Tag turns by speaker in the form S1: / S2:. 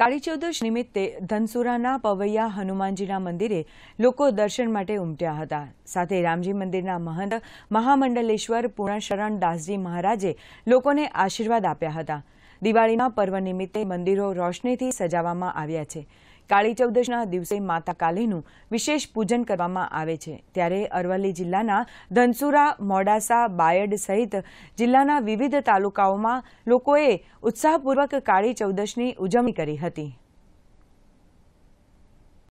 S1: કાળીચૌદશ નિમિત્તે ધનસુરાના પવૈયા હનુમાનજીના મંદિરે લોકો દર્શન માટે ઉમટ્યા હતા સાથે રામજી મંદિરના મહંત મહામંડલેશ્વર પૂર્ણશરણ દાસજી મહારાજે લોકોને આશીર્વાદ આપ્યા હતા દિવાળીના પર્વ નિમિત્તે મંદિરો રોશનીથી સજાવવામાં આવ્યા છે કાળી ચૌદશના દિવસે માતા કાલીનું વિશેષ પૂજન કરવામાં આવે છે ત્યારે અરવલ્લી જિલ્લાના ધનસુરા મોડાસા બાયડ સહિત જિલ્લાના વિવિધ તાલુકાઓમાં લોકોએ ઉત્સાહપૂર્વક કાળી ચૌદશની ઉજવણી કરી હતી